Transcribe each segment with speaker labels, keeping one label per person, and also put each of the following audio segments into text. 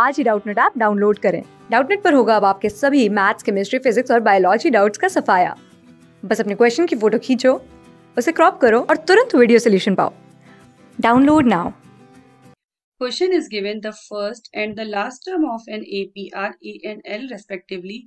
Speaker 1: आज ही Doubtnut app download करें डाउटनेट पर होगा अब आपके सभी मैथ्स केमिस्ट्री फिजिक्स और बायोलॉजी डाउट्स का सफाया बस अपने क्वेश्चन की फोटो खींचो उसे क्रॉप करो और तुरंत वीडियो सोल्यूशन पाओ download now
Speaker 2: Question is given the first and the last term of an APR, A and L respectively.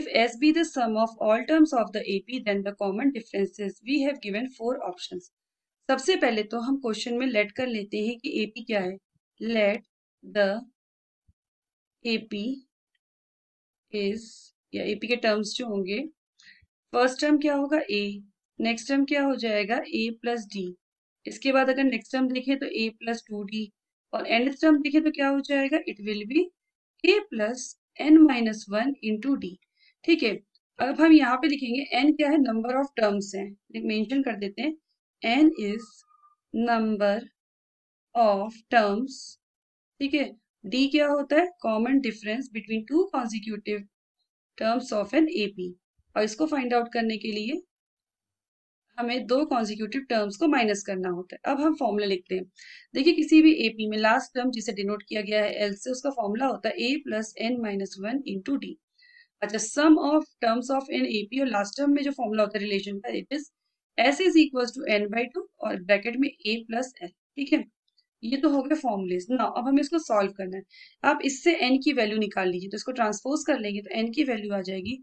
Speaker 2: If S be the sum of all terms of the AP, then the common differences. We have given four options. सबसे पहले तो हम question में late कर लेते हैं कि AP क्या है लेट द एपी इज या एपी के टर्म्स जो होंगे फर्स्ट टर्म क्या होगा ए नेक्स्ट टर्म क्या हो जाएगा ए प्लस डी इसके बाद अगर नेक्स्ट टर्म देखें तो ए प्लस टू डी और एंड टर्म देखें तो क्या हो जाएगा it will be a plus n minus one into d ठीक है अब हम यहाँ पे लिखेंगे एन क्या है नंबर ऑफ टर्म्स है मेंशन कर देते हैं n is number of terms ठीक है डी क्या होता है common difference between two consecutive terms of an AP और इसको फाइंड आउट करने के लिए हमें दो कॉन्जिक्यूटिव टर्म्स को माइनस करना होता है अब हम फॉर्मूला लिखते हैं देखिए किसी भी एपी में लास्ट टर्म जिसे डिनोट किया गया है एल से उसका फॉर्मूला होता है a plus n minus one into d अच्छा sum of terms of an AP और लास्ट टर्म में जो फॉर्मूला होता है रिलेशन का it is s is equal to n by two और ब्रैकेट में ए प्लस एन ठीक है ये तो हो गया फॉर्मुलेज ना अब हमें इसको सॉल्व करना है आप इससे एन की वैल्यू निकाल लीजिए तो इसको ट्रांसपोज कर लेंगे तो एन की वैल्यू आ जाएगी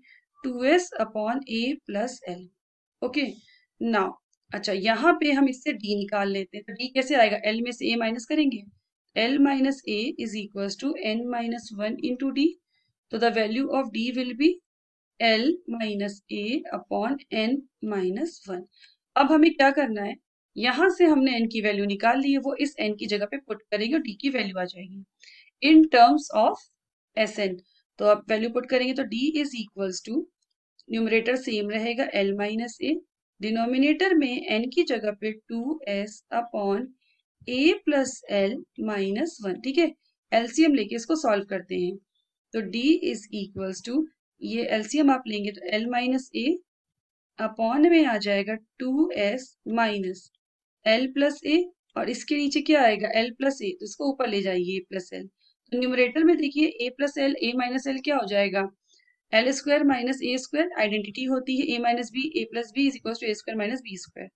Speaker 2: two s upon a plus l okay ना अच्छा यहाँ पे हम इससे डी निकाल लेते हैं तो डी कैसे आएगा एल में से ए माइनस करेंगे l minus a is equal to n minus one into d तो the value of d will be l minus a upon n minus one अब हमें क्या करना है यहां से हमने एन की वैल्यू निकाल ली है वो इस एन की जगह पे पुट करेंगे और डी की वैल्यू आ जाएगी in terms of s n तो आप वैल्यू पुट करेंगे तो d is equals to numerator same रहेगा एल माइनस ए डिनोमिनेटर में एन की जगह पे two s upon a plus l minus one ठीक है एलसीएम लेके इसको सॉल्व करते हैं तो डी इज इक्वल्स टू ये एलसीएम आप लेंगे तो एल माइनस ए अपॉन में आ जाएगा two s minus l plus a और इसके नीचे क्या आएगा एल प्लस ए तो इसको ऊपर ले जाइए ए प्लस एल तो न्यूमरेटर में देखिए a plus l a minus l क्या हो जाएगा l square minus a square identity होती है a minus b a plus b is equal to a square minus b square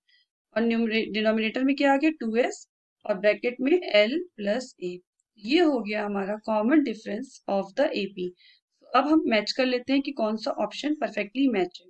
Speaker 2: और डिनोमिनेटर में क्या आ गया टू एस और ब्रैकेट में एल प्लस ए ये हो गया हमारा common difference of the AP अब हम मैच कर लेते हैं कि कौन सा ऑप्शन परफेक्टली मैच है